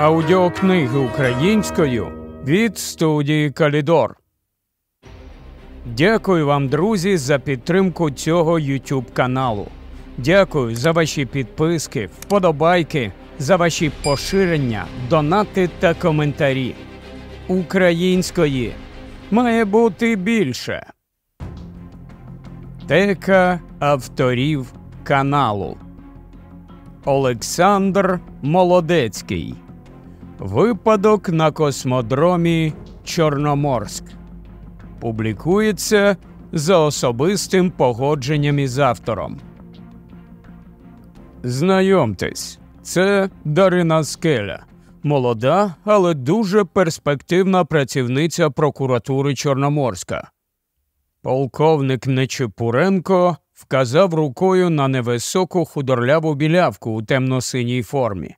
Аудіокниги українською від студії Калідор. Дякую вам, друзі, за підтримку цього YouTube каналу. Дякую за ваші підписки, вподобайки, за ваші поширення, донати та коментарі. Української має бути більше. Тека авторів каналу Олександр Молодецький Випадок на космодромі Чорноморськ публікується за особистим погодженням із автором. Знайомтесь, це Дарина Скеля, молода, але дуже перспективна працівниця прокуратури Чорноморська. Полковник Нечепуренко вказав рукою на невисоку худорляву білявку у темно-синій формі.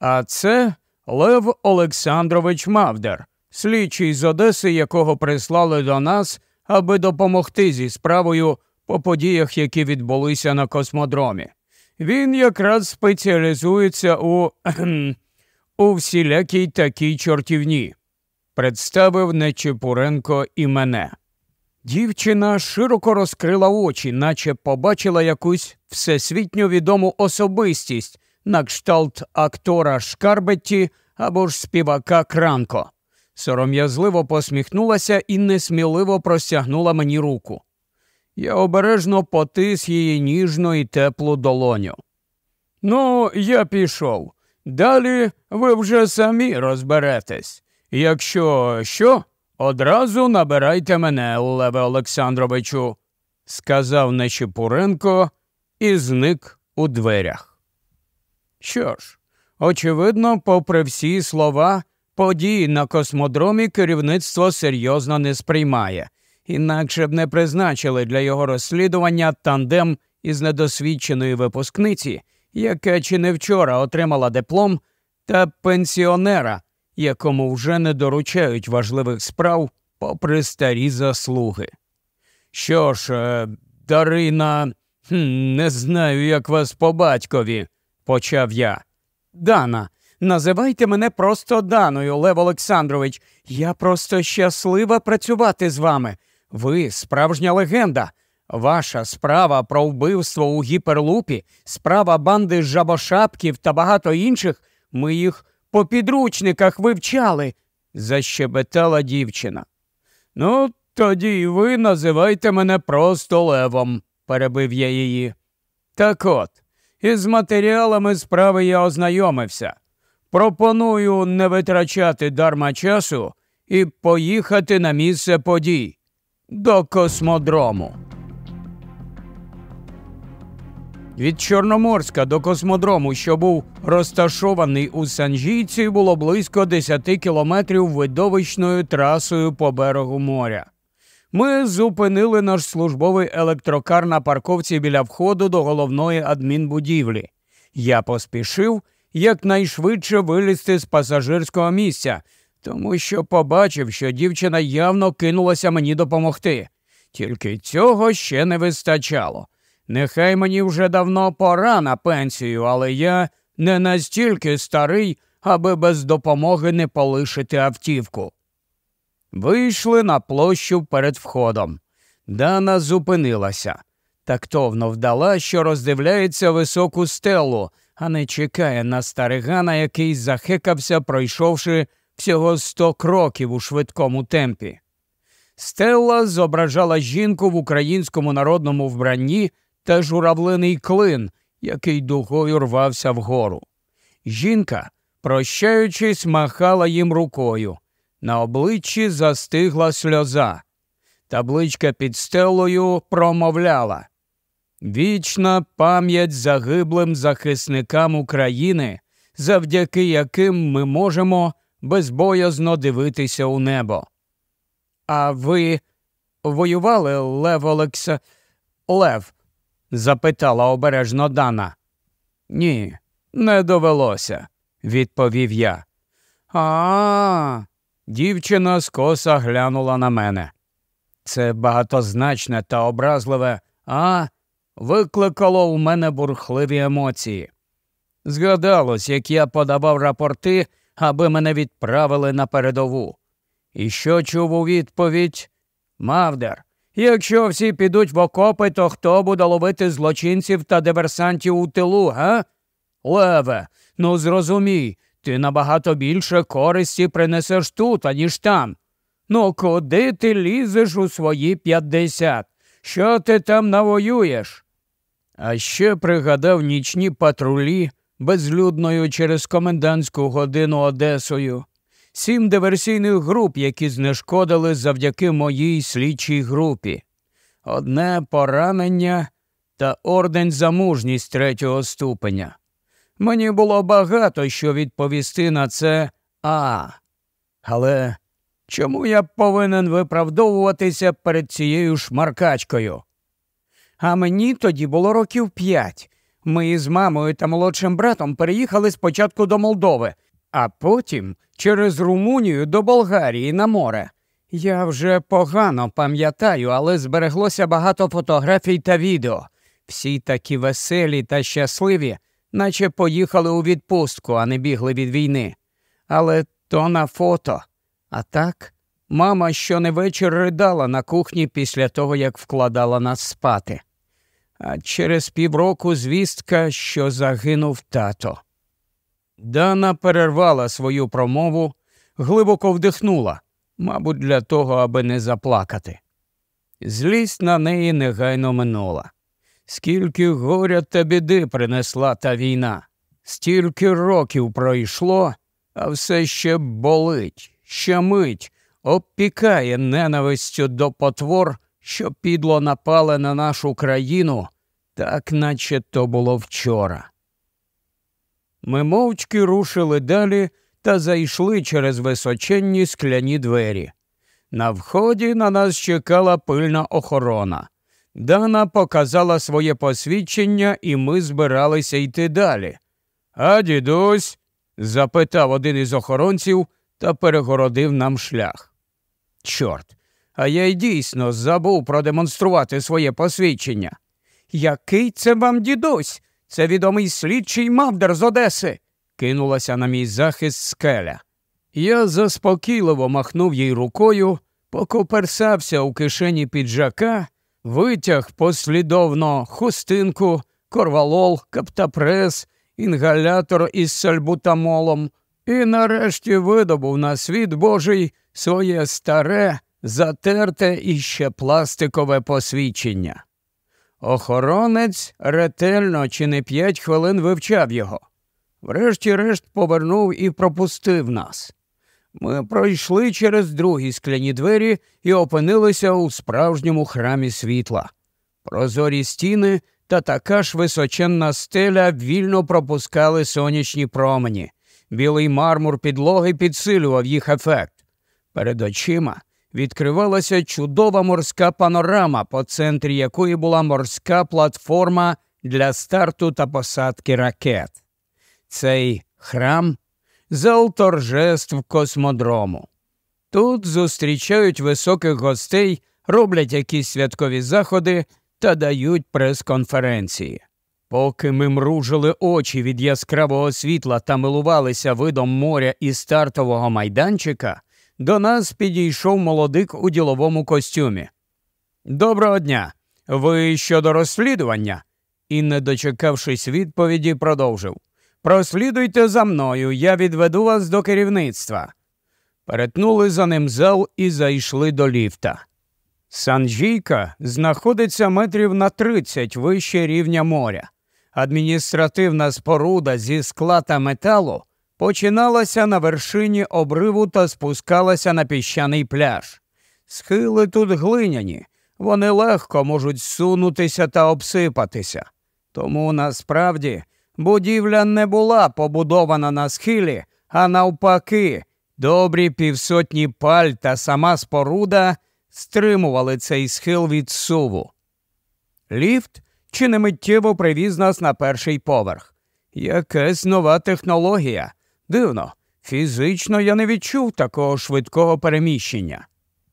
А це Лев Олександрович Мавдер, слідчий з Одеси, якого прислали до нас, аби допомогти зі справою по подіях, які відбулися на космодромі. Він якраз спеціалізується у у всілякій такій чортівні, представив Нечепуренко і мене. Дівчина широко розкрила очі, наче побачила якусь всесвітньо відому особистість на кшталт актора Шкарбетті або ж співака Кранко. Сором'язливо посміхнулася і несміливо простягнула мені руку. Я обережно потис її ніжну і теплу долоню. Ну, я пішов. Далі ви вже самі розберетесь. Якщо що, одразу набирайте мене, Леве Олександровичу, сказав Нечіпуренко і зник у дверях. Що ж? Очевидно, попри всі слова, події на космодромі керівництво серйозно не сприймає, інакше б не призначили для його розслідування тандем із недосвідченої випускниці, яка чи не вчора отримала диплом, та пенсіонера, якому вже не доручають важливих справ попри старі заслуги. Що ж, е, Дарина, не знаю, як вас по батькові, почав я. Дана. Називайте мене просто Даною, Лев Олександрович. Я просто щаслива працювати з вами. Ви справжня легенда. Ваша справа про вбивство у гіперлупі, справа банди жабошапків та багато інших. Ми їх по підручниках вивчали, защебетала дівчина. Ну, тоді і ви називайте мене просто левом, перебив я її. Так от. Із матеріалами справи я ознайомився. Пропоную не витрачати дарма часу і поїхати на місце подій до космодрому. Від Чорноморська до космодрому, що був розташований у Санжійці, було близько 10 кілометрів видовищною трасою по берегу моря ми зупинили наш службовий електрокар на парковці біля входу до головної адмінбудівлі. Я поспішив якнайшвидше вилізти з пасажирського місця, тому що побачив, що дівчина явно кинулася мені допомогти. Тільки цього ще не вистачало. Нехай мені вже давно пора на пенсію, але я не настільки старий, аби без допомоги не полишити автівку. Вийшли на площу перед входом. Дана зупинилася. Тактовно вдала, що роздивляється високу стелу, а не чекає на старигана, який захикався, пройшовши всього сто кроків у швидкому темпі. Стелла зображала жінку в українському народному вбранні та журавлиний клин, який дугою рвався вгору. Жінка, прощаючись, махала їм рукою. На обличчі застигла сльоза. Табличка під стелою промовляла Вічна пам'ять загиблим захисникам України, завдяки яким ми можемо безбоязно дивитися у небо. А ви воювали, Лев Олекс... Лев? запитала обережно Дана. Ні, не довелося, відповів я. А, Дівчина скоса глянула на мене. Це багатозначне та образливе, а викликало у мене бурхливі емоції. Згадалось, як я подавав рапорти, аби мене відправили на передову. І що чув у відповідь? Мавдер, якщо всі підуть в окопи, то хто буде ловити злочинців та диверсантів у тилу, га? Леве, ну зрозумій, ти набагато більше користі принесеш тут, аніж там. Ну, куди ти лізеш у свої п'ятдесят? Що ти там навоюєш? А ще пригадав нічні патрулі, безлюдною через комендантську годину Одесою, сім диверсійних груп, які знешкодили завдяки моїй слідчій групі. Одне поранення та орден за мужність третього ступеня. Мені було багато що відповісти на це А. Але чому я повинен виправдовуватися перед цією шмаркачкою? А мені тоді було років п'ять. Ми із мамою та молодшим братом переїхали спочатку до Молдови, а потім через Румунію до Болгарії на море. Я вже погано пам'ятаю, але збереглося багато фотографій та відео. Всі такі веселі та щасливі, наче поїхали у відпустку, а не бігли від війни. Але то на фото. А так, мама щоневечір ридала на кухні після того, як вкладала нас спати. А через півроку звістка, що загинув тато. Дана перервала свою промову, глибоко вдихнула, мабуть, для того, аби не заплакати. Злість на неї негайно минула скільки горя та біди принесла та війна, стільки років пройшло, а все ще болить, щемить, обпікає ненавистю до потвор, що підло напали на нашу країну, так наче то було вчора. Ми мовчки рушили далі та зайшли через височенні скляні двері. На вході на нас чекала пильна охорона. Дана показала своє посвідчення, і ми збиралися йти далі. А дідусь? запитав один із охоронців та перегородив нам шлях. Чорт, а я й дійсно забув продемонструвати своє посвідчення. Який це вам дідусь? Це відомий слідчий мавдер з Одеси, кинулася на мій захист скеля. Я заспокійливо махнув їй рукою, покоперсався у кишені піджака витяг послідовно хустинку, корвалол, каптапрес, інгалятор із сальбутамолом і нарешті видобув на світ божий своє старе, затерте і ще пластикове посвідчення. Охоронець ретельно чи не п'ять хвилин вивчав його. Врешті-решт повернув і пропустив нас. Ми пройшли через другі скляні двері і опинилися у справжньому храмі світла. Прозорі стіни та така ж височенна стеля вільно пропускали сонячні промені. Білий мармур підлоги підсилював їх ефект. Перед очима відкривалася чудова морська панорама, по центрі якої була морська платформа для старту та посадки ракет. Цей храм зал торжеств космодрому. Тут зустрічають високих гостей, роблять якісь святкові заходи та дають прес-конференції. Поки ми мружили очі від яскравого світла та милувалися видом моря і стартового майданчика, до нас підійшов молодик у діловому костюмі. Доброго дня! Ви щодо розслідування? І, не дочекавшись відповіді, продовжив. Прослідуйте за мною, я відведу вас до керівництва. Перетнули за ним зал і зайшли до ліфта. Санджійка знаходиться метрів на 30 вище рівня моря. Адміністративна споруда зі скла та металу починалася на вершині обриву та спускалася на піщаний пляж. Схили тут глиняні, вони легко можуть сунутися та обсипатися. Тому насправді Будівля не була побудована на схилі, а навпаки, добрі півсотні паль та сама споруда стримували цей схил від суву. Ліфт чи не миттєво привіз нас на перший поверх. Якась нова технологія. Дивно, фізично я не відчув такого швидкого переміщення.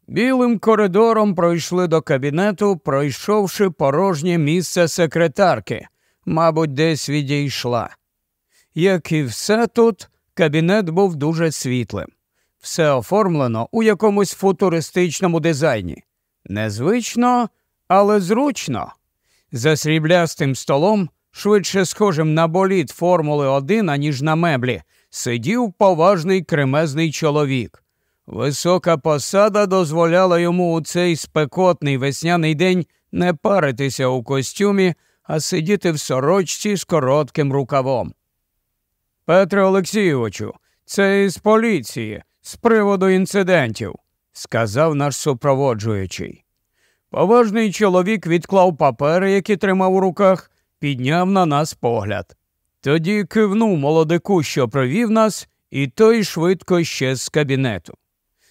Білим коридором пройшли до кабінету, пройшовши порожнє місце секретарки мабуть, десь відійшла. Як і все тут, кабінет був дуже світлим. Все оформлено у якомусь футуристичному дизайні. Незвично, але зручно. За сріблястим столом, швидше схожим на боліт Формули 1, аніж на меблі, сидів поважний кремезний чоловік. Висока посада дозволяла йому у цей спекотний весняний день не паритися у костюмі а сидіти в сорочці з коротким рукавом. Петре Олексійовичу, це із поліції, з приводу інцидентів, сказав наш супроводжуючий. Поважний чоловік відклав папери, які тримав у руках, підняв на нас погляд. Тоді кивнув молодику, що провів нас, і той швидко ще з кабінету.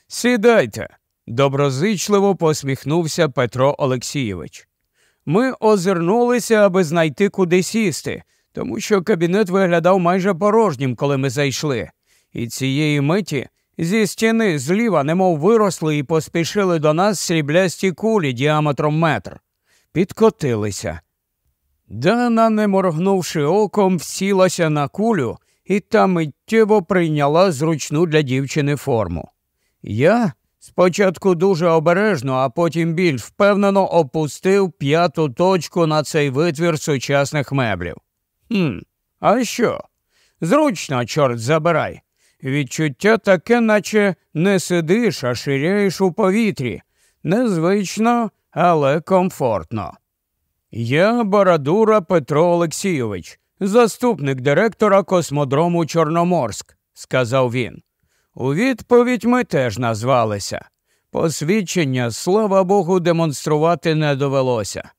Сідайте, доброзичливо посміхнувся Петро Олексійович. Ми озирнулися, аби знайти куди сісти, тому що кабінет виглядав майже порожнім, коли ми зайшли. І цієї миті зі стіни зліва, немов виросли і поспішили до нас сріблясті кулі діаметром метр. Підкотилися. Дана, не моргнувши оком, всілася на кулю і та миттєво прийняла зручну для дівчини форму. Я Спочатку дуже обережно, а потім більш впевнено опустив п'яту точку на цей витвір сучасних меблів. Хм, а що? Зручно, чорт забирай. Відчуття таке, наче не сидиш, а ширяєш у повітрі. Незвично, але комфортно. Я Бородура Петро Олексійович, заступник директора космодрому Чорноморськ, сказав він. У відповідь ми теж назвалися. Посвідчення, слава Богу, демонструвати не довелося.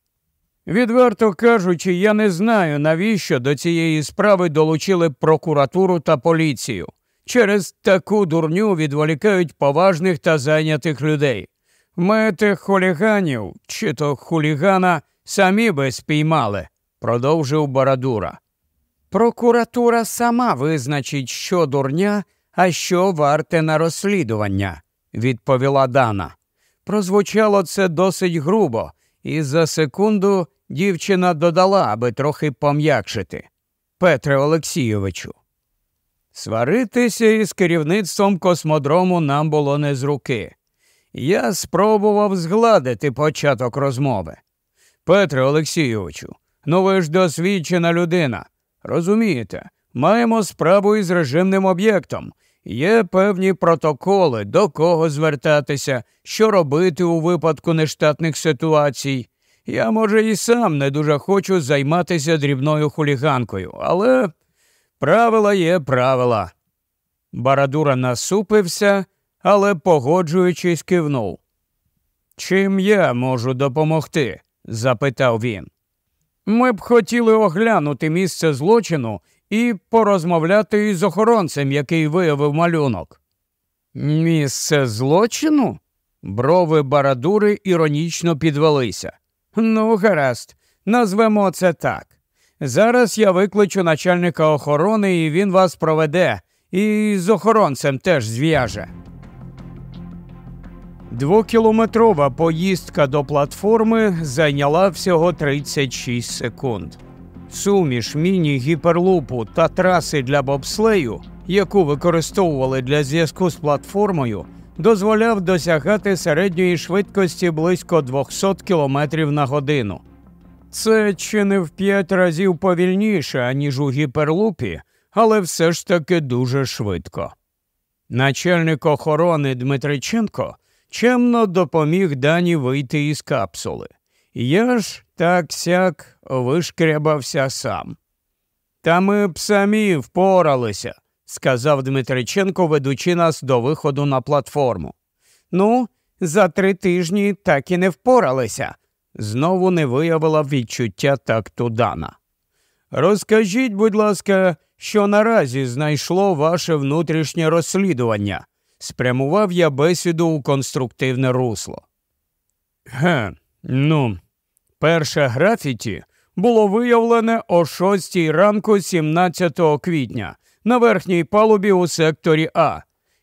Відверто кажучи, я не знаю, навіщо до цієї справи долучили прокуратуру та поліцію. Через таку дурню відволікають поважних та зайнятих людей. Ми тих хуліганів чи то хулігана самі би спіймали, продовжив Барадура. Прокуратура сама визначить, що дурня, а що варте на розслідування, відповіла Дана. Прозвучало це досить грубо, і за секунду дівчина додала, аби трохи пом'якшити. Петре Олексійовичу. Сваритися із керівництвом космодрому нам було не з руки. Я спробував згладити початок розмови. Петре Олексійовичу, ну ви ж досвідчена людина. Розумієте, маємо справу із режимним об'єктом, Є певні протоколи, до кого звертатися, що робити у випадку нештатних ситуацій. Я, може, і сам не дуже хочу займатися дрібною хуліганкою, але правила є правила. Барадура насупився, але, погоджуючись, кивнув. Чим я можу допомогти? запитав він. Ми б хотіли оглянути місце злочину і порозмовляти із охоронцем, який виявив малюнок. Місце злочину? Брови барадури іронічно підвелися. Ну, гаразд, назвемо це так. Зараз я викличу начальника охорони, і він вас проведе, і з охоронцем теж зв'яже. Двокілометрова поїздка до платформи зайняла всього 36 секунд. Суміш міні-гіперлупу та траси для бобслею, яку використовували для зв'язку з платформою, дозволяв досягати середньої швидкості близько 200 км на годину. Це чи не в п'ять разів повільніше, аніж у гіперлупі, але все ж таки дуже швидко. Начальник охорони Дмитриченко чемно допоміг дані вийти із капсули. Я ж так сяк вишкрябався сам. Та ми б самі впоралися, сказав Дмитриченко, ведучи нас до виходу на платформу. Ну, за три тижні так і не впоралися, знову не виявила відчуття такту Дана. Розкажіть, будь ласка, що наразі знайшло ваше внутрішнє розслідування? Спрямував я бесіду у конструктивне русло. Ге, ну. Перше графіті було виявлене о 6 ранку 17 квітня на верхній палубі у секторі А.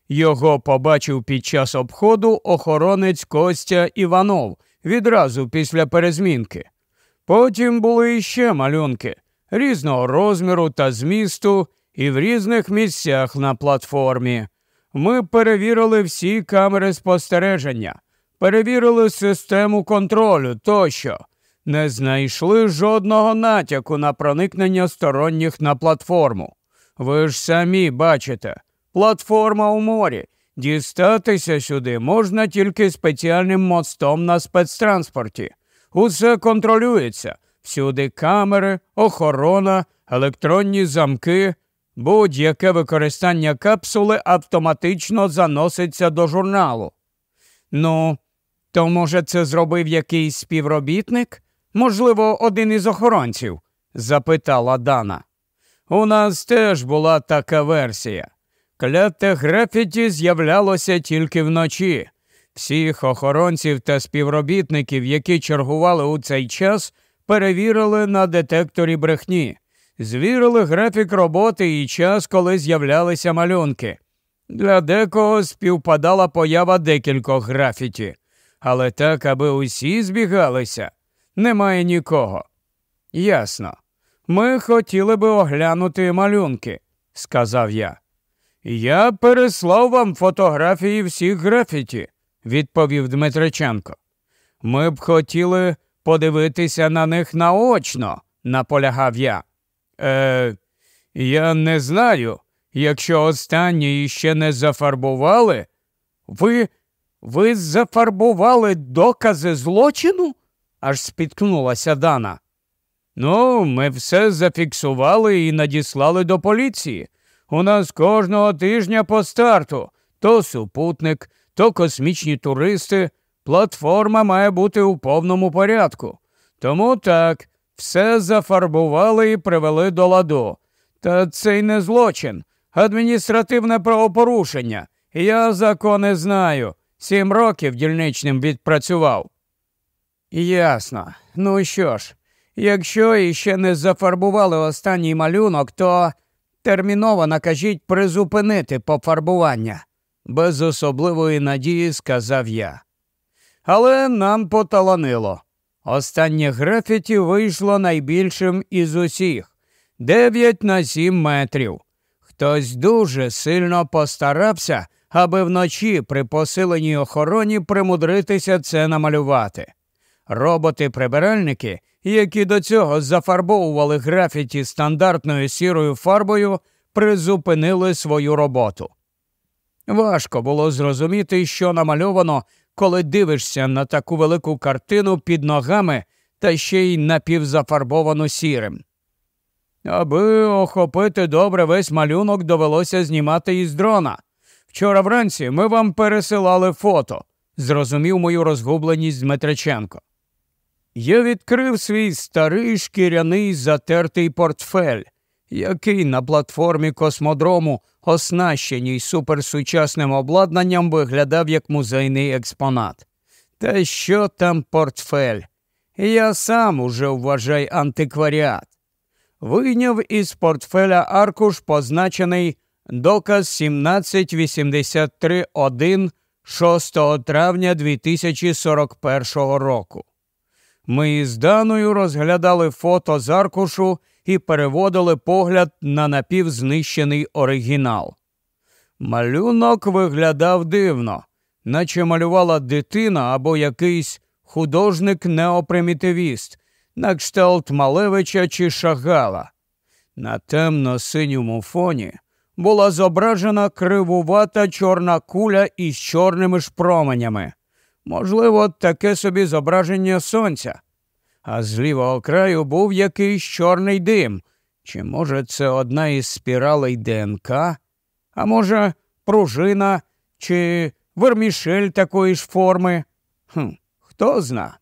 Його побачив під час обходу охоронець Костя Іванов відразу після перезмінки. Потім були іще малюнки різного розміру та змісту і в різних місцях на платформі. Ми перевірили всі камери спостереження, перевірили систему контролю тощо не знайшли жодного натяку на проникнення сторонніх на платформу. Ви ж самі бачите, платформа у морі. Дістатися сюди можна тільки спеціальним мостом на спецтранспорті. Усе контролюється. Всюди камери, охорона, електронні замки. Будь-яке використання капсули автоматично заноситься до журналу. Ну, то, може, це зробив якийсь співробітник? Можливо, один із охоронців? запитала Дана. У нас теж була така версія. Кляте графіті з'являлося тільки вночі. Всіх охоронців та співробітників, які чергували у цей час, перевірили на детекторі брехні, звірили графік роботи і час, коли з'являлися малюнки. Для декого співпадала поява декількох графіті, але так, аби усі збігалися немає нікого. Ясно. Ми хотіли би оглянути малюнки, сказав я. Я переслав вам фотографії всіх графіті, відповів Дмитриченко. Ми б хотіли подивитися на них наочно, наполягав я. Е, я не знаю, якщо останні ще не зафарбували, ви, ви зафарбували докази злочину? аж спіткнулася Дана. Ну, ми все зафіксували і надіслали до поліції. У нас кожного тижня по старту то супутник, то космічні туристи. Платформа має бути у повному порядку. Тому так, все зафарбували і привели до ладу. Та це й не злочин, адміністративне правопорушення. Я закони знаю. Сім років дільничним відпрацював. Ясно. Ну що ж, якщо іще не зафарбували останній малюнок, то терміново накажіть призупинити пофарбування, без особливої надії сказав я. Але нам поталанило. Останнє графіті вийшло найбільшим із усіх дев'ять на сім метрів. Хтось дуже сильно постарався, аби вночі при посиленій охороні примудритися це намалювати. Роботи-прибиральники, які до цього зафарбовували графіті стандартною сірою фарбою, призупинили свою роботу. Важко було зрозуміти, що намальовано, коли дивишся на таку велику картину під ногами та ще й напівзафарбовану сірим. Аби охопити добре весь малюнок, довелося знімати із дрона. Вчора вранці ми вам пересилали фото, зрозумів мою розгубленість Дмитриченко. Я відкрив свій старий шкіряний затертий портфель, який на платформі космодрому, оснащеній суперсучасним обладнанням, виглядав як музейний експонат. Та що там портфель? Я сам уже вважаю антикваріат. Вийняв із портфеля аркуш, позначений доказ 1783 1 6 травня 2041 року. Ми із Даною розглядали фото з аркушу і переводили погляд на напівзнищений оригінал. Малюнок виглядав дивно, наче малювала дитина або якийсь художник неопримітивіст, на кшталт Малевича чи Шагала. На темно синьому фоні була зображена кривувата чорна куля із чорними шпроменями можливо, таке собі зображення сонця, а з лівого краю був якийсь чорний дим. Чи може це одна із спіралей ДНК, а може, пружина чи вермішель такої ж форми? Хм, Хто зна?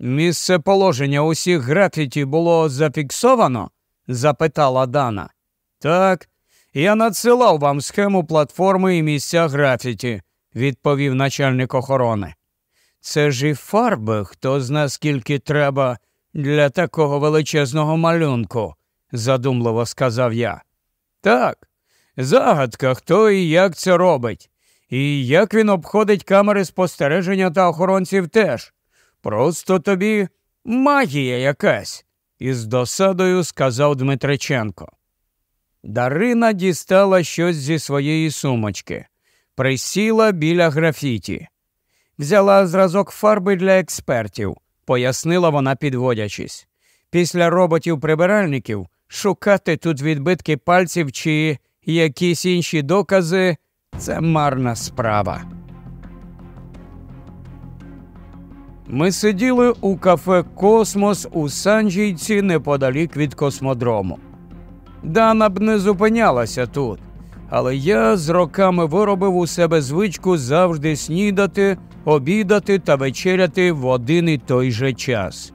Місце положення усіх графіті було зафіксовано? запитала Дана. Так, я надсилав вам схему платформи і місця графіті відповів начальник охорони. Це ж і фарби, хто зна скільки треба для такого величезного малюнку, задумливо сказав я. Так, загадка, хто і як це робить, і як він обходить камери спостереження та охоронців теж. Просто тобі магія якась, із досадою сказав Дмитриченко. Дарина дістала щось зі своєї сумочки присіла біля графіті, взяла зразок фарби для експертів, пояснила вона, підводячись. Після роботів-прибиральників шукати тут відбитки пальців чи якісь інші докази це марна справа. Ми сиділи у кафе Космос у Санджійці неподалік від космодрому. Дана б не зупинялася тут. Але я з роками виробив у себе звичку завжди снідати, обідати та вечеряти в один і той же час.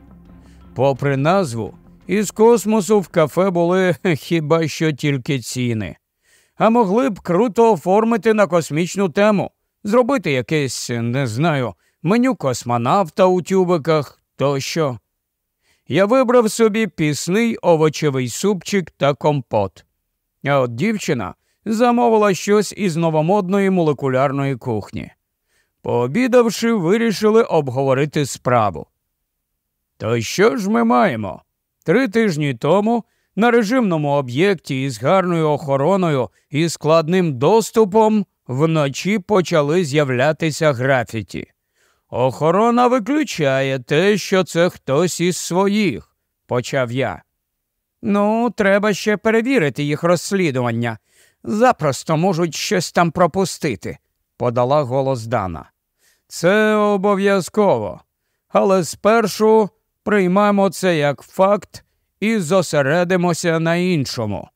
Попри назву, із космосу в кафе були хіба що тільки ціни, а могли б круто оформити на космічну тему, зробити якесь, не знаю, меню космонавта у тюбиках тощо. Я вибрав собі пісний овочевий супчик та компот. А от дівчина замовила щось із новомодної молекулярної кухні. Пообідавши, вирішили обговорити справу. То що ж ми маємо? Три тижні тому на режимному об'єкті із гарною охороною і складним доступом вночі почали з'являтися графіті. Охорона виключає те, що це хтось із своїх, почав я. Ну, треба ще перевірити їх розслідування запросто можуть щось там пропустити, подала голос Дана. Це обов'язково. Але спершу приймемо це як факт і зосередимося на іншому.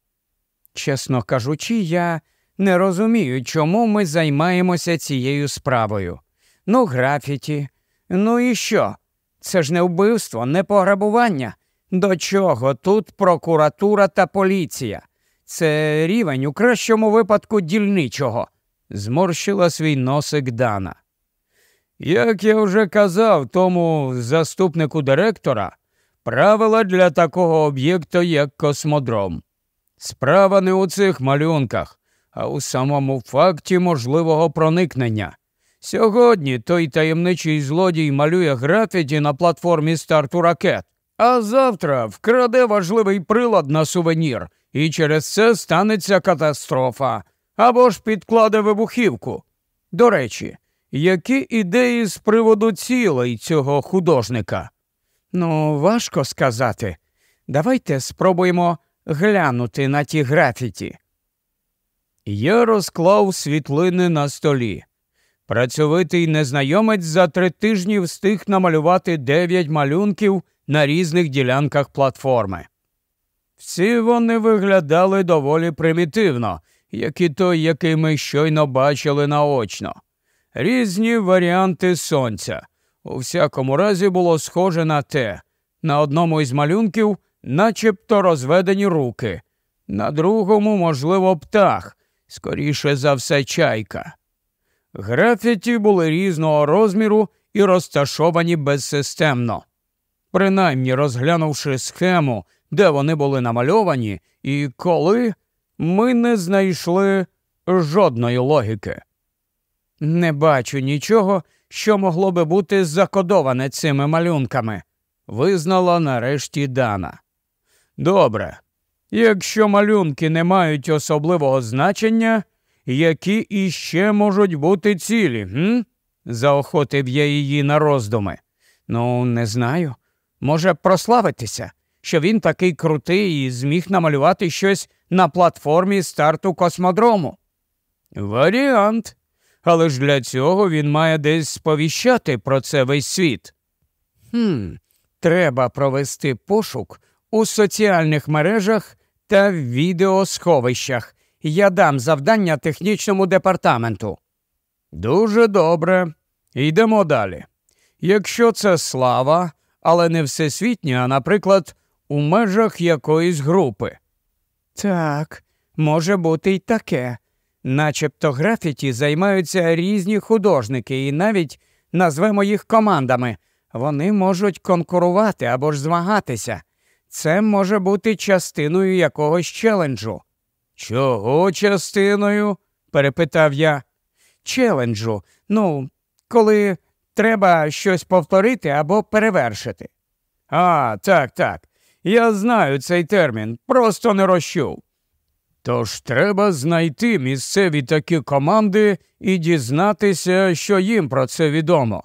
Чесно кажучи, я не розумію, чому ми займаємося цією справою. Ну, графіті, ну і що? Це ж не вбивство, не пограбування. До чого тут прокуратура та поліція? Це рівень у кращому випадку дільничого, зморщила свій носик Дана. Як я вже казав тому заступнику директора, правила для такого об'єкту, як космодром. Справа не у цих малюнках, а у самому факті можливого проникнення. Сьогодні той таємничий злодій малює графіті на платформі старту ракет, а завтра вкраде важливий прилад на сувенір і через це станеться катастрофа або ж підкладе вибухівку. До речі, які ідеї з приводу цілей цього художника? Ну, важко сказати. Давайте спробуємо глянути на ті графіті. Я розклав світлини на столі. Працьовитий незнайомець за три тижні встиг намалювати дев'ять малюнків на різних ділянках платформи. Всі вони виглядали доволі примітивно, як і той, який ми щойно бачили наочно. Різні варіанти сонця. У всякому разі було схоже на те. На одному із малюнків начебто розведені руки, на другому, можливо, птах, скоріше за все, чайка. Графіті були різного розміру і розташовані безсистемно. Принаймні, розглянувши схему, де вони були намальовані, і коли ми не знайшли жодної логіки. Не бачу нічого, що могло би бути закодоване цими малюнками, визнала нарешті Дана. Добре, якщо малюнки не мають особливого значення, які іще можуть бути цілі, гм? заохотив я її на роздуми. Ну, не знаю. Може, прославитися? що він такий крутий і зміг намалювати щось на платформі старту космодрому. Варіант. Але ж для цього він має десь сповіщати про це весь світ. Хм, Треба провести пошук у соціальних мережах та відеосховищах. Я дам завдання технічному департаменту. Дуже добре. Йдемо далі. Якщо це слава, але не всесвітня, а, наприклад, у межах якоїсь групи. Так, може бути й таке. Начебто графіті займаються різні художники, і навіть назвемо їх командами. Вони можуть конкурувати або ж змагатися. Це може бути частиною якогось челенджу. Чого частиною? перепитав я. Челенджу. Ну, коли треба щось повторити або перевершити. А, так, так. Я знаю цей термін, просто не розчув. Тож треба знайти місцеві такі команди і дізнатися, що їм про це відомо.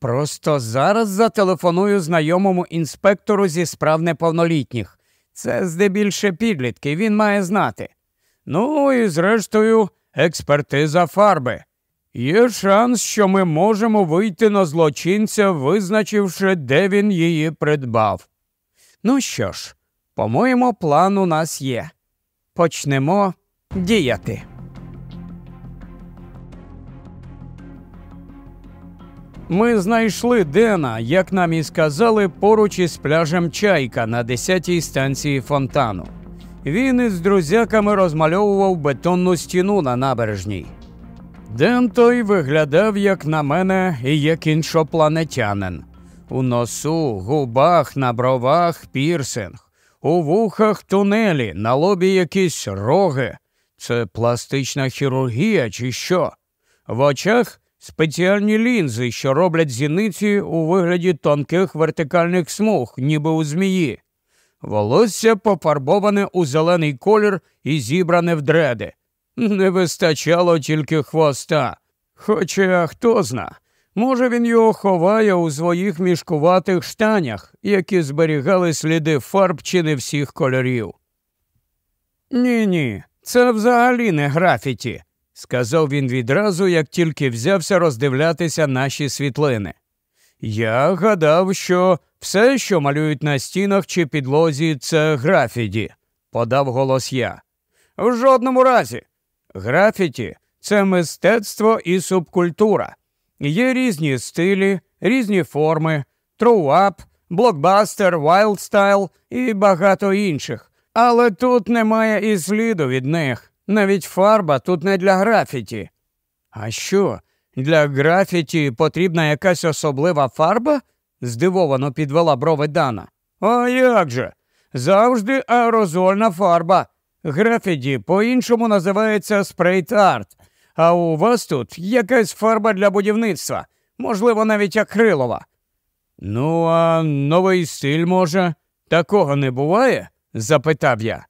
Просто зараз зателефоную знайомому інспектору зі справ неповнолітніх. Це здебільше підлітки, він має знати. Ну і зрештою, експертиза фарби. Є шанс, що ми можемо вийти на злочинця, визначивши, де він її придбав. Ну що ж, по-моєму, план у нас є. Почнемо діяти. Ми знайшли Дена, як нам і сказали, поруч із пляжем Чайка на 10-й станції фонтану. Він із друзяками розмальовував бетонну стіну на набережній. Ден той виглядав, як на мене, і як іншопланетянин. У носу, губах, на бровах пірсинг, у вухах тунелі, на лобі якісь роги. Це пластична хірургія, чи що? В очах спеціальні лінзи, що роблять зіниці у вигляді тонких вертикальних смуг, ніби у змії. Волосся пофарбоване у зелений колір і зібране в дреди. Не вистачало тільки хвоста. Хоча хто зна, Може, він його ховає у своїх мішкуватих штанях, які зберігали сліди фарб чи не всіх кольорів. Ні, ні, це взагалі не графіті, сказав він відразу, як тільки взявся роздивлятися наші світлини. Я гадав, що все, що малюють на стінах чи підлозі, це графіді, подав голос я. В жодному разі. Графіті це мистецтво і субкультура. Є різні стилі, різні форми, троуап, блокбастер, вайлдстайл і багато інших. Але тут немає і сліду від них. Навіть фарба тут не для графіті. А що? Для графіті потрібна якась особлива фарба? здивовано підвела брови Дана. А як же? Завжди аерозольна фарба. Графіті по-іншому називається спрейт арт. А у вас тут якась фарба для будівництва, можливо, навіть акрилова. Ну, а новий стиль, може, такого не буває? запитав я.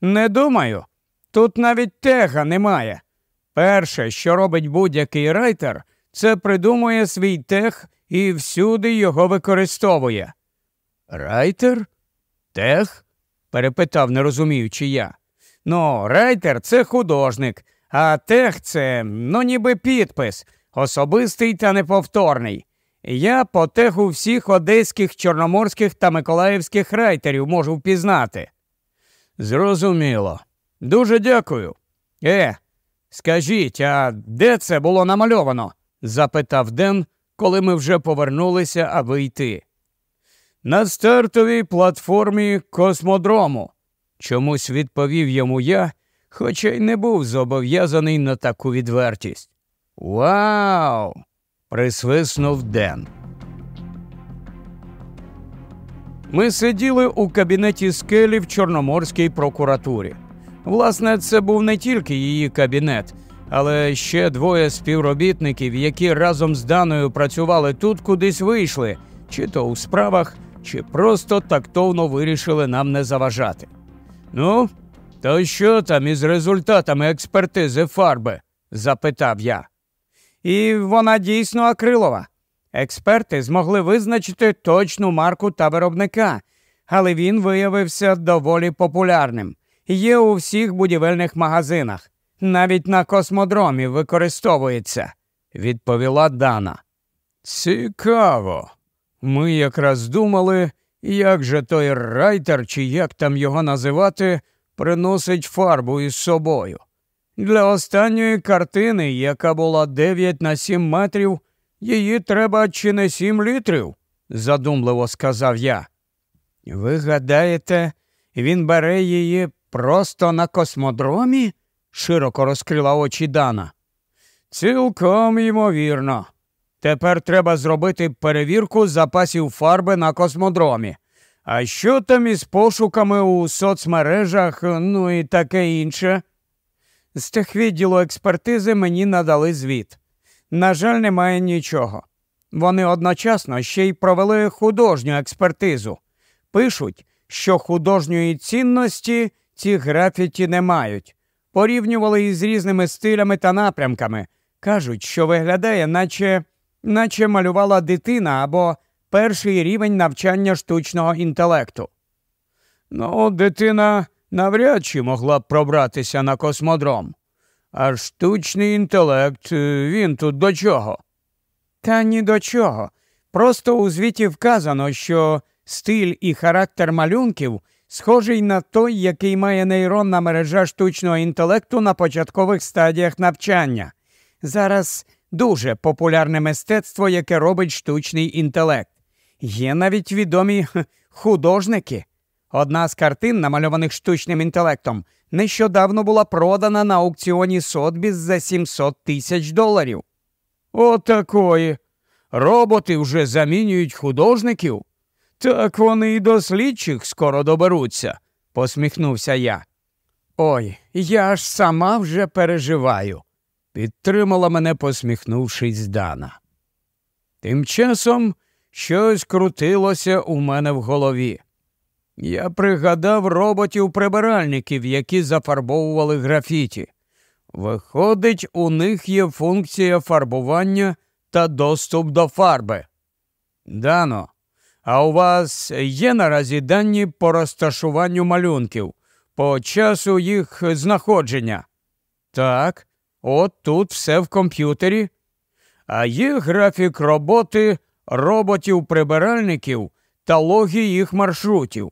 Не думаю. Тут навіть тега немає. Перше, що робить будь-який райтер, це придумує свій тег і всюди його використовує. Райтер? тех? перепитав, не розуміючи я. Ну, райтер це художник, а тех це ну ніби підпис, особистий та неповторний. Я по теху всіх одеських, чорноморських та миколаївських райтерів можу впізнати. Зрозуміло. Дуже дякую. Е, скажіть, а де це було намальовано? запитав Ден, коли ми вже повернулися, аби йти. На стартовій платформі космодрому, чомусь відповів йому я хоча й не був зобов'язаний на таку відвертість. Вау! присвиснув Ден. Ми сиділи у кабінеті скелі в Чорноморській прокуратурі. Власне, це був не тільки її кабінет, але ще двоє співробітників, які разом з Даною працювали тут, кудись вийшли, чи то у справах, чи просто тактовно вирішили нам не заважати. Ну, то що там із результатами експертизи фарби? запитав я. І вона дійсно акрилова. Експерти змогли визначити точну марку та виробника, але він виявився доволі популярним. Є у всіх будівельних магазинах, навіть на космодромі використовується, відповіла Дана. Цікаво. Ми якраз думали, як же той райтер, чи як там його називати, приносить фарбу із собою. Для останньої картини, яка була 9 на 7 метрів, її треба чи не 7 літрів, задумливо сказав я. Ви гадаєте, він бере її просто на космодромі? широко розкрила очі Дана. Цілком ймовірно. Тепер треба зробити перевірку запасів фарби на космодромі. А що там із пошуками у соцмережах, е, ну і таке інше? З тих відділу експертизи мені надали звіт. На жаль, немає нічого. Вони одночасно ще й провели художню експертизу. Пишуть, що художньої цінності ці графіті не мають, порівнювали із різними стилями та напрямками. Кажуть, що виглядає, наче наче малювала дитина або перший рівень навчання штучного інтелекту. Ну, дитина навряд чи могла б пробратися на космодром. А штучний інтелект е, він тут до чого? Та ні до чого. Просто у звіті вказано, що стиль і характер малюнків схожий на той, який має нейронна мережа штучного інтелекту на початкових стадіях навчання. Зараз дуже популярне мистецтво, яке робить штучний інтелект. Є навіть відомі художники. Одна з картин, намальованих штучним інтелектом, нещодавно була продана на аукціоні Сотбіс за 700 тисяч доларів. Отакої. Роботи вже замінюють художників. Так вони і до слідчих скоро доберуться, посміхнувся я. Ой, я ж сама вже переживаю, підтримала мене, посміхнувшись, Дана. Тим часом щось крутилося у мене в голові. Я пригадав роботів прибиральників, які зафарбовували графіті. Виходить, у них є функція фарбування та доступ до фарби. Дано, а у вас є наразі дані по розташуванню малюнків, по часу їх знаходження? Так, от тут все в комп'ютері. А є графік роботи роботів-прибиральників та логі їх маршрутів.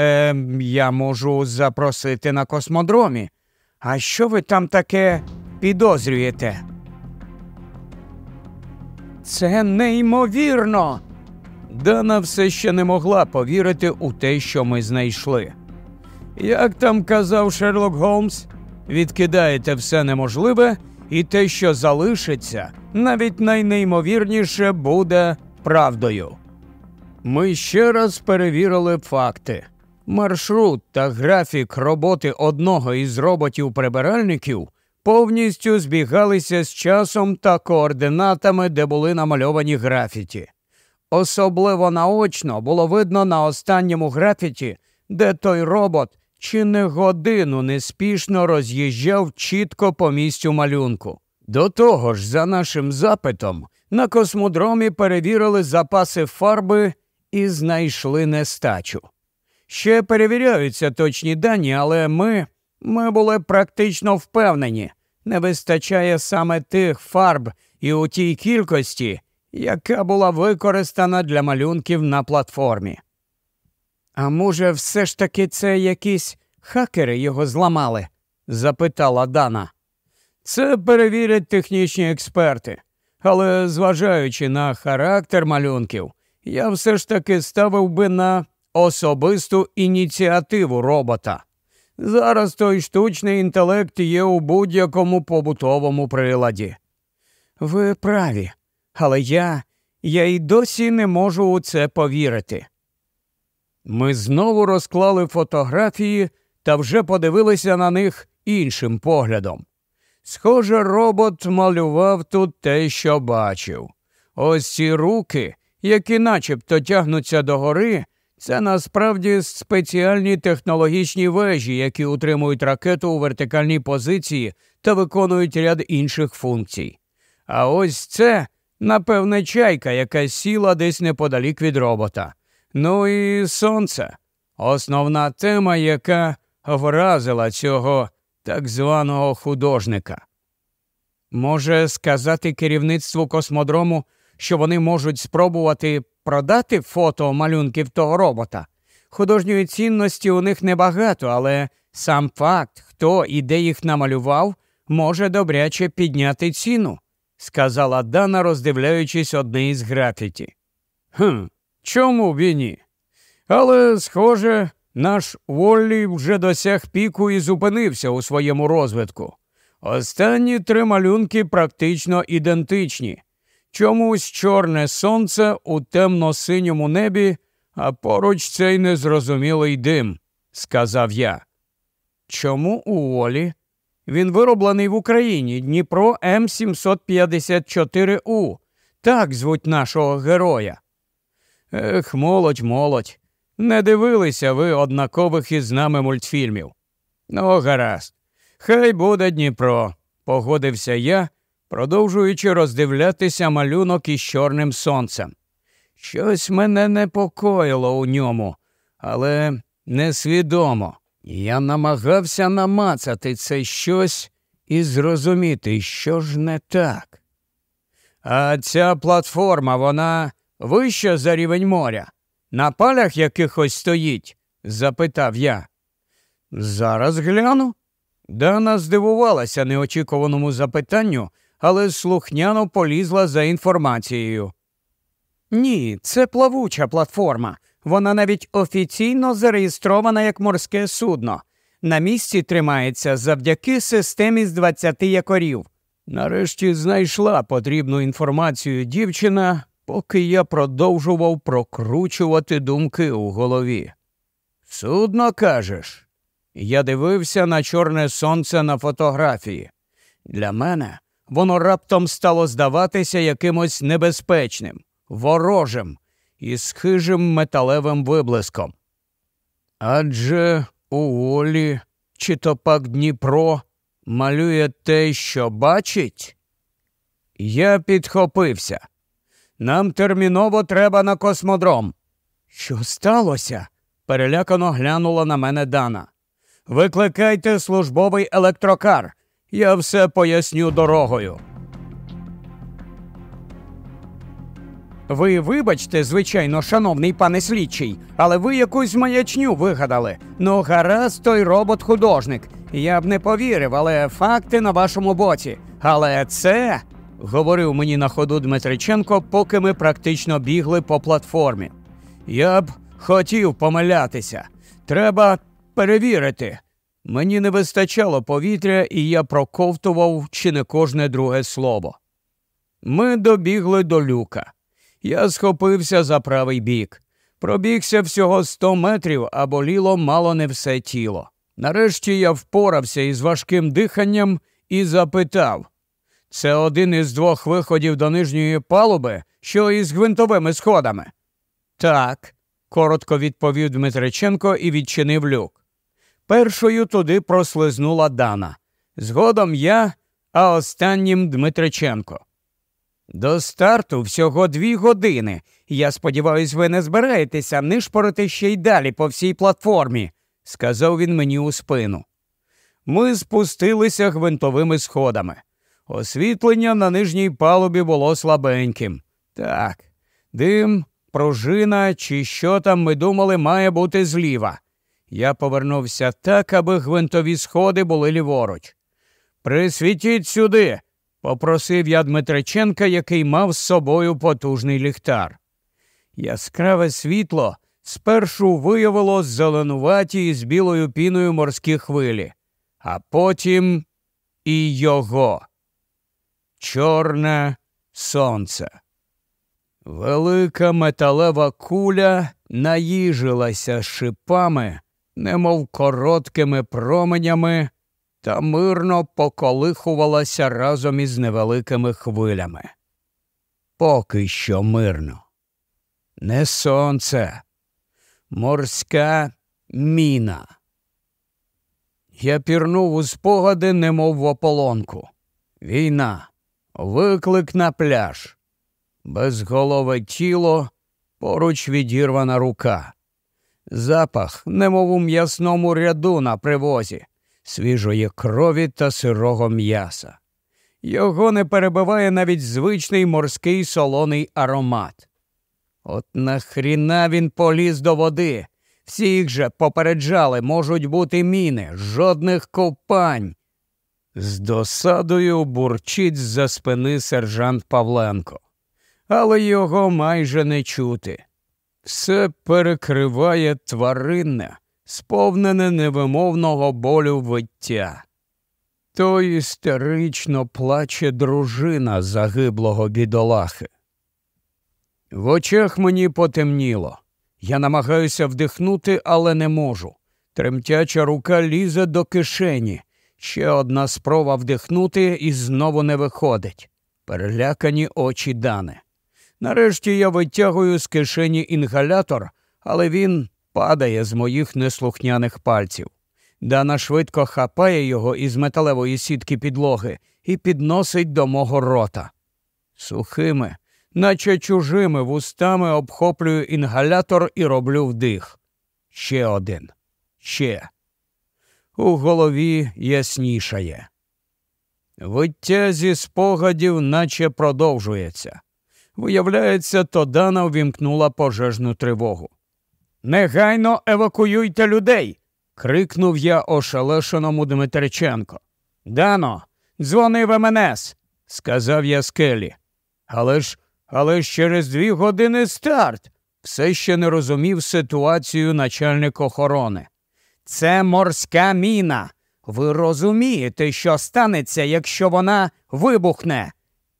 Е, я можу запросити на космодромі. А що ви там таке підозрюєте? Це неймовірно. Дана все ще не могла повірити у те, що ми знайшли. Як там казав Шерлок Голмс, відкидаєте все неможливе і те, що залишиться, навіть найнеймовірніше буде правдою. Ми ще раз перевірили факти. Маршрут та графік роботи одного із роботів прибиральників повністю збігалися з часом та координатами, де були намальовані графіті. Особливо наочно було видно на останньому графіті, де той робот чи не годину неспішно роз'їжджав чітко по місцю малюнку. До того ж, за нашим запитом, на космодромі перевірили запаси фарби і знайшли нестачу. Ще перевіряються точні дані, але ми, ми були практично впевнені, не вистачає саме тих фарб і у тій кількості, яка була використана для малюнків на платформі. А може, все ж таки це якісь хакери його зламали? запитала Дана. Це перевірять технічні експерти. Але зважаючи на характер малюнків, я все ж таки ставив би на особисту ініціативу робота. Зараз той штучний інтелект є у будь-якому побутовому приладі. Ви праві, але я, я й досі не можу у це повірити. Ми знову розклали фотографії та вже подивилися на них іншим поглядом. Схоже, робот малював тут те, що бачив. Ось ці руки, які начебто тягнуться до гори, це насправді спеціальні технологічні вежі, які утримують ракету у вертикальній позиції та виконують ряд інших функцій. А ось це, напевне, чайка, яка сіла десь неподалік від робота. Ну і сонце. Основна тема, яка вразила цього так званого художника. Може сказати керівництву космодрому, що вони можуть спробувати продати фото малюнків того робота. Художньої цінності у них небагато, але сам факт, хто і де їх намалював, може добряче підняти ціну, сказала Дана, роздивляючись одне із графіті. «Хм, Чому б і ні? Але, схоже, наш Воллі вже досяг піку і зупинився у своєму розвитку. Останні три малюнки практично ідентичні. Чомусь чорне сонце у темно-синьому небі, а поруч цей незрозумілий дим, сказав я. Чому у Волі? Він вироблений в Україні Дніпро М754У. Так звуть нашого героя. Ех, молодь, молодь. Не дивилися ви однакових із нами мультфільмів. Ну, гаразд. Хай буде Дніпро, погодився я, продовжуючи роздивлятися малюнок із чорним сонцем. Щось мене непокоїло у ньому, але несвідомо. Я намагався намацати це щось і зрозуміти, що ж не так. А ця платформа, вона вище за рівень моря, на палях якихось стоїть? запитав я. Зараз гляну. Дана здивувалася неочікуваному запитанню, але слухняно полізла за інформацією. Ні, це плавуча платформа. Вона навіть офіційно зареєстрована як морське судно. На місці тримається завдяки системі з 20 якорів. Нарешті знайшла потрібну інформацію дівчина, поки я продовжував прокручувати думки у голові. Судно кажеш, я дивився на чорне сонце на фотографії. Для мене воно раптом стало здаватися якимось небезпечним, ворожим і схижим металевим виблиском. Адже у Олі чи то пак Дніпро малює те, що бачить. Я підхопився. Нам терміново треба на космодром. Що сталося? перелякано глянула на мене Дана. Викликайте службовий електрокар. Я все поясню дорогою. Ви вибачте, звичайно, шановний пане слідчий, але ви якусь маячню вигадали. Ну, гаразд, той робот художник. Я б не повірив, але факти на вашому боці. Але це говорив мені на ходу Дмитриченко, поки ми практично бігли по платформі. Я б хотів помилятися. Треба перевірити. Мені не вистачало повітря, і я проковтував чи не кожне друге слово. Ми добігли до люка. Я схопився за правий бік. Пробігся всього сто метрів, а боліло мало не все тіло. Нарешті я впорався із важким диханням і запитав це один із двох виходів до нижньої палуби, що із гвинтовими сходами. Так, коротко відповів Дмитриченко і відчинив люк. Першою туди прослизнула Дана. Згодом я, а останнім Дмитриченко. До старту всього дві години. Я сподіваюся, ви не збираєтеся нишпорити ще й далі по всій платформі, сказав він мені у спину. Ми спустилися гвинтовими сходами. Освітлення на нижній палубі було слабеньким. Так, дим, пружина чи що там ми думали, має бути зліва. Я повернувся так, аби гвинтові сходи були ліворуч. Присвітіть сюди, попросив я Дмитриченка, який мав з собою потужний ліхтар. Яскраве світло спершу виявило зеленуваті із білою піною морські хвилі, а потім і його. Чорне сонце. Велика металева куля наїжилася шипами, немов короткими променями, та мирно поколихувалася разом із невеликими хвилями. Поки що мирно. Не сонце, морська міна. Я пірнув у спогади, немов в ополонку. Війна. Виклик на пляж. Безголове тіло, поруч відірвана рука. Запах, немов у м'ясному ряду на привозі, свіжої крові та сирого м'яса. Його не перебиває навіть звичний морський солоний аромат. От нахріна він поліз до води. Всіх же попереджали, можуть бути міни, жодних копань. З досадою бурчить за спини сержант Павленко, але його майже не чути. Все перекриває тваринне, сповнене невимовного болю виття. То істерично плаче дружина загиблого бідолахи. В очах мені потемніло. Я намагаюся вдихнути, але не можу. Тремтяча рука лізе до кишені. Ще одна спроба вдихнути і знову не виходить. Перелякані очі дане. Нарешті я витягую з кишені інгалятор, але він падає з моїх неслухняних пальців. Дана швидко хапає його із металевої сітки підлоги і підносить до мого рота. Сухими, наче чужими вустами обхоплюю інгалятор і роблю вдих. Ще один. Ще у голові яснішає. Виття зі спогадів наче продовжується. Виявляється, Тодана увімкнула пожежну тривогу. Негайно евакуюйте людей. крикнув я ошелешеному Дмитриченко. Дано, дзвони в МНС!» – сказав я скелі. Але ж, але ж через дві години старт все ще не розумів ситуацію начальник охорони. Це морська міна. Ви розумієте, що станеться, якщо вона вибухне.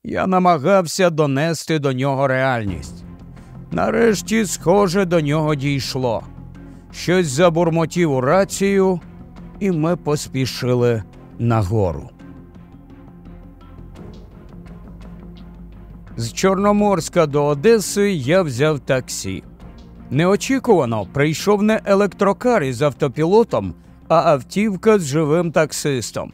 Я намагався донести до нього реальність. Нарешті, схоже, до нього дійшло. Щось забурмотів у рацію, і ми поспішили нагору. З Чорноморська до Одеси я взяв таксі. Неочікувано прийшов не електрокар із автопілотом, а автівка з живим таксистом.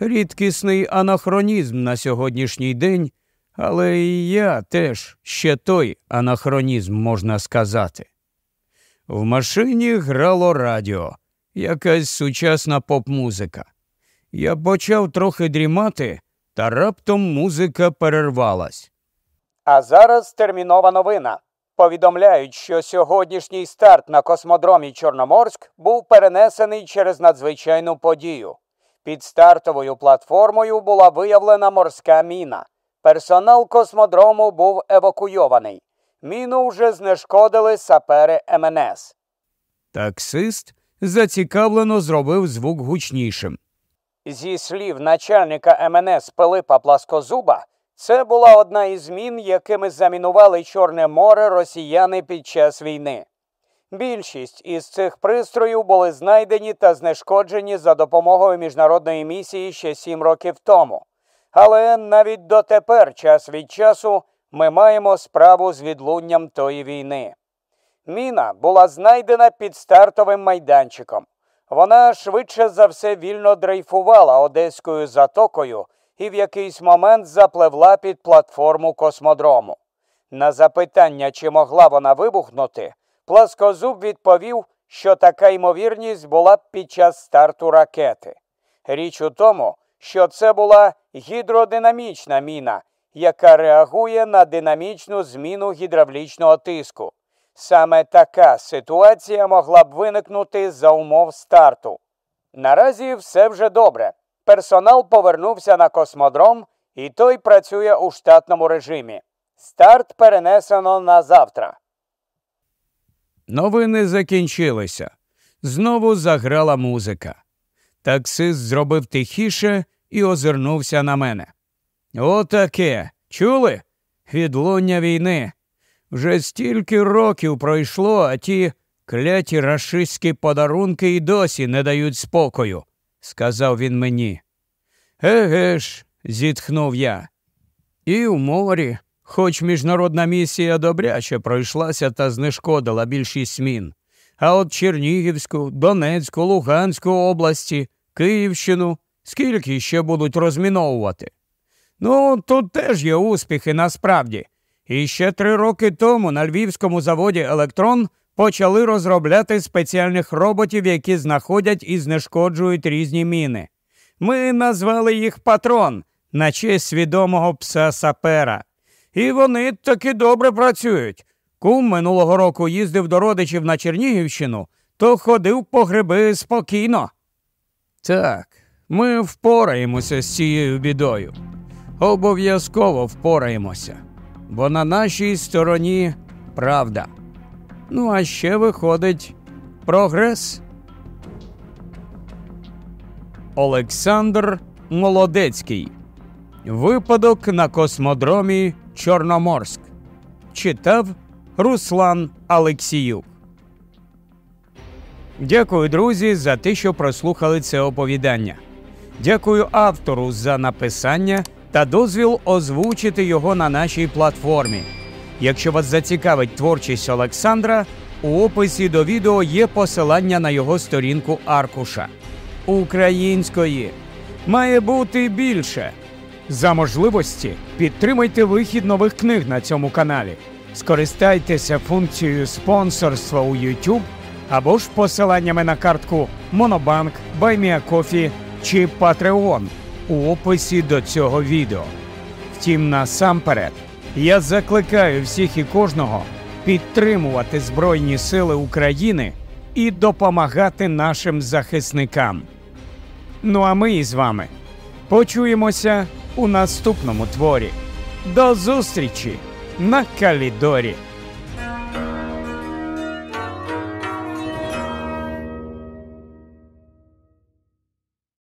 Рідкісний анахронізм на сьогоднішній день, але і я теж ще той анахронізм можна сказати. В машині грало радіо, якась сучасна поп-музика. Я почав трохи дрімати, та раптом музика перервалась. А зараз термінова новина. Повідомляють, що сьогоднішній старт на космодромі Чорноморськ був перенесений через надзвичайну подію. Під стартовою платформою була виявлена морська міна. Персонал космодрому був евакуйований. Міну вже знешкодили сапери МНС. Таксист зацікавлено зробив звук гучнішим. Зі слів начальника МНС Пилипа Пласкозуба, це була одна із змін, якими замінували Чорне море росіяни під час війни. Більшість із цих пристроїв були знайдені та знешкоджені за допомогою міжнародної місії ще сім років тому. Але навіть дотепер, час від часу, ми маємо справу з відлунням тої війни. Міна була знайдена під стартовим майданчиком. Вона швидше за все вільно дрейфувала одеською затокою і в якийсь момент запливла під платформу космодрому. На запитання, чи могла вона вибухнути, пласкозуб відповів, що така ймовірність була б під час старту ракети. Річ у тому, що це була гідродинамічна міна, яка реагує на динамічну зміну гідравлічного тиску. Саме така ситуація могла б виникнути за умов старту. Наразі все вже добре персонал повернувся на космодром, і той працює у штатному режимі. Старт перенесено на завтра. Новини закінчилися. Знову заграла музика. Таксист зробив тихіше і озирнувся на мене. Отаке. Чули? Відлуння війни. Вже стільки років пройшло, а ті кляті рашистські подарунки і досі не дають спокою сказав він мені. Еге ж, зітхнув я. І в морі, хоч міжнародна місія добряче пройшлася та знешкодила більшість мін. а от Чернігівську, Донецьку, Луганську області, Київщину скільки ще будуть розміновувати. Ну, тут теж є успіхи насправді. І ще три роки тому на львівському заводі Електрон почали розробляти спеціальних роботів, які знаходять і знешкоджують різні міни. Ми назвали їх патрон на честь свідомого пса сапера. І вони таки добре працюють. Кум минулого року їздив до родичів на Чернігівщину, то ходив по гриби спокійно. Так, ми впораємося з цією бідою. Обов'язково впораємося, бо на нашій стороні правда. Ну, а ще виходить прогрес. Олександр Молодецький. Випадок на космодромі Чорноморськ. Читав Руслан Алексіюк. Дякую, друзі, за те, що прослухали це оповідання. Дякую автору за написання та дозвіл озвучити його на нашій платформі. Якщо вас зацікавить творчість Олександра, у описі до відео є посилання на його сторінку аркуша. Української має бути більше. За можливості підтримайте вихід нових книг на цьому каналі. Скористайтеся функцією спонсорства у YouTube або ж посиланнями на картку Monobank, BuyMeACoffee чи Patreon у описі до цього відео. Втім, насамперед. Я закликаю всіх і кожного підтримувати Збройні Сили України і допомагати нашим захисникам. Ну а ми із вами почуємося у наступному творі. До зустрічі на Калідорі!